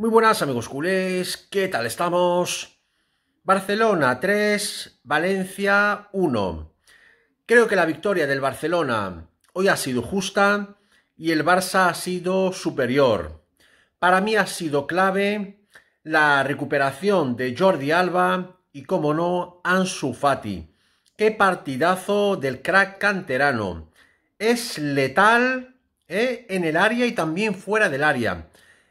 Muy buenas amigos culés, ¿qué tal estamos? Barcelona 3, Valencia 1. Creo que la victoria del Barcelona hoy ha sido justa y el Barça ha sido superior. Para mí ha sido clave la recuperación de Jordi Alba y, como no, Ansu Fati. Qué partidazo del crack canterano. Es letal ¿eh? en el área y también fuera del área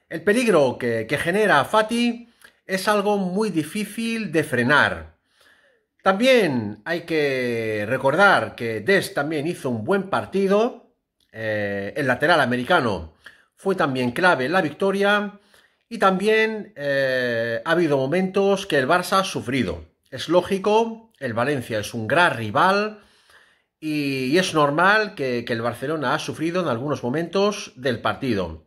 el peligro que, genera Fati es algo muy difícil de frenar. También hay que recordar que Des también hizo un buen partido. Eh, el lateral americano fue también clave en la victoria. Y también eh, ha habido momentos que el Barça ha sufrido. Es lógico, el Valencia es un gran rival y, es normal que el Barcelona ha sufrido en algunos momentos del partido.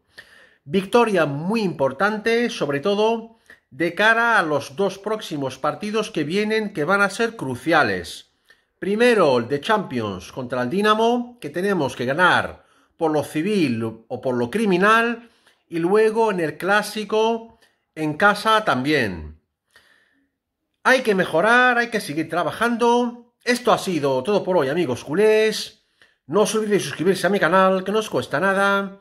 Victoria muy importante, sobre todo de cara a los dos próximos partidos que vienen que van a ser cruciales. Primero, el de Champions contra el Dinamo, que tenemos que ganar por lo civil o por lo criminal, y luego en el clásico en casa también. Hay que mejorar, hay que seguir trabajando. Esto ha sido todo por hoy, amigos culés. No os olvidéis suscribirse a mi canal, que no os cuesta nada